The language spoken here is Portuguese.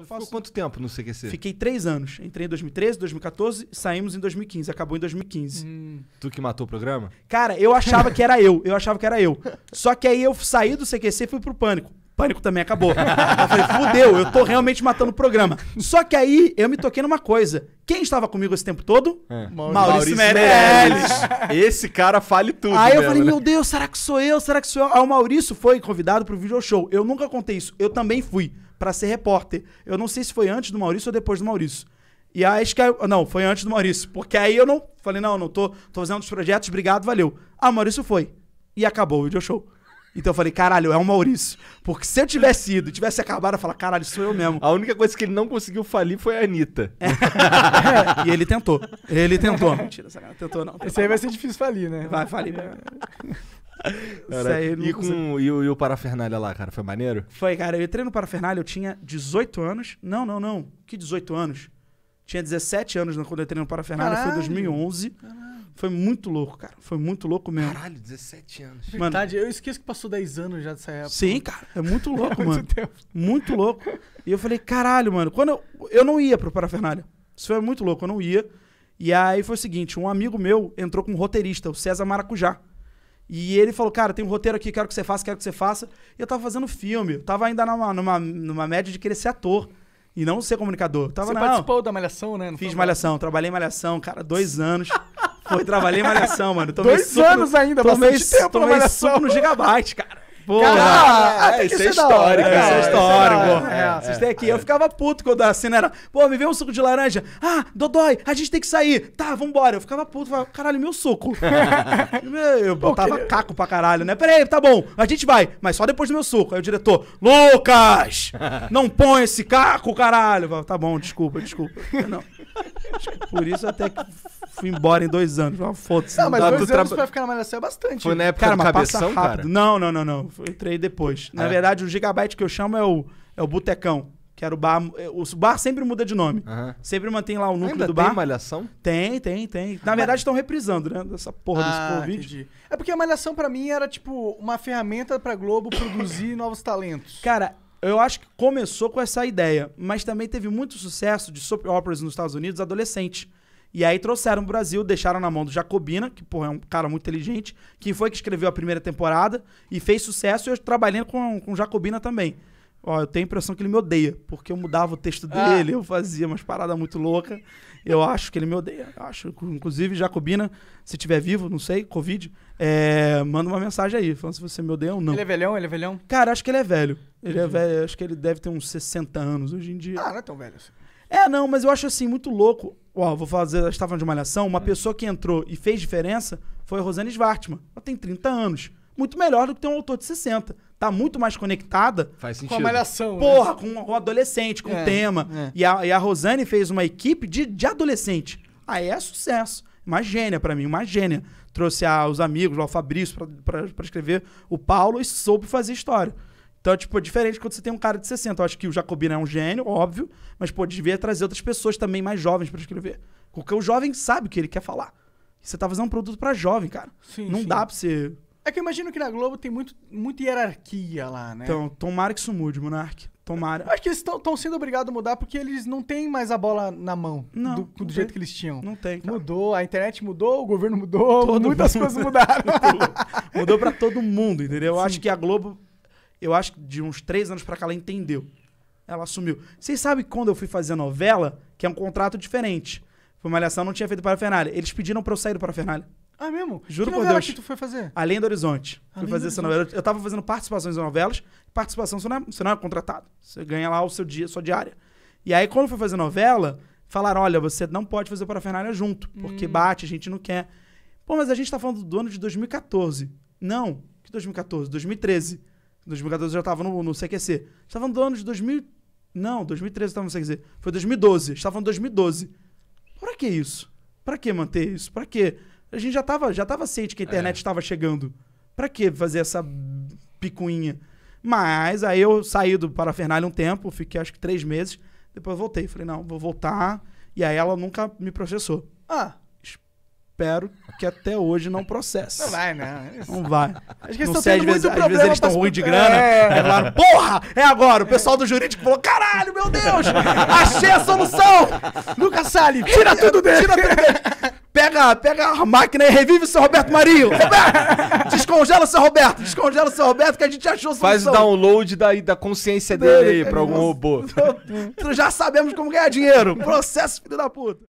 Eu faço... Ficou quanto tempo no CQC? Fiquei três anos. Entrei em 2013, 2014, saímos em 2015. Acabou em 2015. Hum. Tu que matou o programa? Cara, eu achava que era eu. Eu achava que era eu. Só que aí eu saí do CQC e fui pro Pânico. Pânico também acabou. eu falei, fudeu, eu tô realmente matando o programa. Só que aí eu me toquei numa coisa. Quem estava comigo esse tempo todo? É. Maurício, Maurício Meirelles. Esse cara fale tudo. Aí mesmo, eu falei, né? meu Deus, será que sou eu? Será que sou eu? Aí o Maurício foi convidado pro video show. Eu nunca contei isso. Eu também fui para ser repórter. Eu não sei se foi antes do Maurício ou depois do Maurício. E aí acho que. Não, foi antes do Maurício. Porque aí eu não. Falei, não, não tô, tô fazendo os projetos, obrigado, valeu. Ah, o Maurício foi. E acabou o video show. Então eu falei, caralho, é o Maurício. Porque se eu tivesse ido, tivesse acabado, eu falar, caralho, sou eu mesmo. A única coisa que ele não conseguiu falir foi a Anitta. É. e ele tentou. Ele tentou. Mentira, sacanagem. Tentou não. Esse aí vai ser difícil falir, né? Vai falir. É. Cara, Sério, e, com, e, o, e o parafernália lá, cara, foi maneiro? Foi, cara. Eu entrei no parafernália, eu tinha 18 anos. Não, não, não. Que 18 anos? Tinha 17 anos quando eu entrei no parafernália, Caralho. foi em 2011. Caralho. Foi muito louco, cara. Foi muito louco mesmo. Caralho, 17 anos. Mano, Verdade, eu esqueço que passou 10 anos já dessa época. Sim, cara. É muito louco, é mano. Muito, tempo. muito louco. E eu falei, caralho, mano. Quando eu, eu não ia pro parafernália. Isso foi muito louco, eu não ia. E aí foi o seguinte, um amigo meu entrou com um roteirista, o César Maracujá. E ele falou, cara, tem um roteiro aqui, quero que você faça, quero que você faça. E eu tava fazendo filme, eu tava ainda numa, numa, numa média de querer ser ator e não ser comunicador. Eu tava, você não, participou da Malhação, né? Não fiz Malhação, trabalhei Malhação, cara, dois anos. Foi, trabalhei Malhação, mano. Tomei dois anos no, ainda, tomei, bastante tempo tomei na no Gigabyte, cara. Porra, cara, é, é isso é histórico, cara. isso é, é histórico. É, é, vocês têm aqui. Eu ficava puto quando a cena era, pô, me vê um suco de laranja. Ah, Dodói, a gente tem que sair. Tá, vambora. Eu ficava puto, falava, caralho, meu suco. eu botava caco pra caralho, né? Peraí, tá bom, a gente vai, mas só depois do meu suco. Aí o diretor, Lucas, não põe esse caco, caralho. falava, tá bom, desculpa, desculpa. Não. Por isso até que fui embora em dois anos. uma ah, foda-se. Não, mas dá, dois anos tra... pra ficar na malhação é bastante. Foi na época cara, do cabeção, cara? Não, não, não, não. Eu entrei depois. Na é. verdade, o gigabyte que eu chamo é o, é o botecão. Que era o bar. É, o bar sempre muda de nome. Uhum. Sempre mantém lá o núcleo Ainda do bar. Tem malhação? Tem, tem, tem. Na verdade, estão reprisando, né? Dessa porra ah, desse Covid. Entendi. É porque a malhação, para mim, era tipo uma ferramenta pra Globo produzir novos talentos. Cara, eu acho que começou com essa ideia, mas também teve muito sucesso de soap operas nos Estados Unidos adolescente. E aí trouxeram o Brasil, deixaram na mão do Jacobina, que porra, é um cara muito inteligente, que foi que escreveu a primeira temporada e fez sucesso, e eu trabalhei com, com o Jacobina também. Ó, eu tenho a impressão que ele me odeia, porque eu mudava o texto ah. dele, ah. eu fazia umas paradas muito loucas. Eu acho que ele me odeia. Acho. Inclusive, Jacobina, se tiver vivo, não sei, Covid, é, manda uma mensagem aí, falando se você me odeia ou não. Ele é velhão? Ele é velhão? Cara, acho que ele é velho. Ele uhum. é velho, acho que ele deve ter uns 60 anos hoje em dia. Ah, não é tão velho assim. É, não, mas eu acho assim, muito louco ó, vou fazer, estava de malhação, uma é. pessoa que entrou e fez diferença foi a Rosane Svartman. Ela tem 30 anos. Muito melhor do que ter um autor de 60. Tá muito mais conectada. Faz sentido. Com a malhação. Né? Porra, né? com o adolescente, com o é, tema. É. E, a, e a Rosane fez uma equipe de, de adolescente. Aí é sucesso. Uma gênia para mim, uma gênia. Trouxe a, os amigos, o Fabrício, para escrever, o Paulo, e soube fazer história. Então, tipo, é diferente quando você tem um cara de 60. Eu acho que o Jacobina é um gênio, óbvio, mas, pô, devia trazer outras pessoas também mais jovens para escrever. Porque o jovem sabe o que ele quer falar. Você tá fazendo um produto para jovem, cara. Sim, Não sim. dá pra você. É que eu imagino que na Globo tem muito, muita hierarquia lá, né? Então, tomara que isso mude, Monark. Tomara. Acho que eles estão sendo obrigados a mudar porque eles não têm mais a bola na mão não, do, do não jeito tem. que eles tinham. Não tem. Cara. Mudou, a internet mudou, o governo mudou, todo muitas mundo. coisas mudaram. mudou pra para todo mundo, entendeu? Sim. Eu acho que a Globo eu acho que de uns três anos para cá ela entendeu. Ela assumiu. Vocês sabem quando eu fui fazer novela, que é um contrato diferente. Foi Malhação, não tinha feito para Fernália. Eles pediram pra eu sair do para Fernália. Ah, é mesmo? Juro que por Deus. que tu foi fazer? Além do Horizonte. Além fui fazer essa novela. Eu tava fazendo participações em novelas. Participação, você não, é, você não é contratado. Você ganha lá o seu dia, sua diária. E aí, quando eu fui fazer novela, falaram: olha, você não pode fazer para Fernália junto, porque hum. bate, a gente não quer. Pô, mas a gente tá falando do ano de 2014. Não, que 2014? 2013. 2014 eu já tava no, no CQC. Estavam no ano de 2000. Não, 2013 eu tava no CQC. Foi 2012. Estavam em 2012. Pra que isso? Pra que manter isso? Pra que? A gente já tava, já tava ciente que a internet estava é. chegando. Pra que fazer essa picuinha? Mas aí eu saí do Parafernália um tempo, fiquei acho que três meses. Depois voltei. Falei, não, vou voltar. E aí ela nunca me processou. Ah, espero que até hoje não processe. Não vai, não. Não vai. Acho que eles às, vezes, às vezes eles estão ruins de grana. É. é claro, porra! É agora! O pessoal do jurídico falou: caralho, meu Deus! Achei a solução! Lucas Salles, tira tudo dele! Tira tudo dele! Pega, pega a máquina e revive o seu Roberto Marinho! Roberto! Descongela o seu Roberto! Descongela o seu Roberto que a gente achou a solução. Faz o download da, da consciência dele, dele aí pra é algum robô. Já sabemos como ganhar dinheiro. Processo, filho da puta.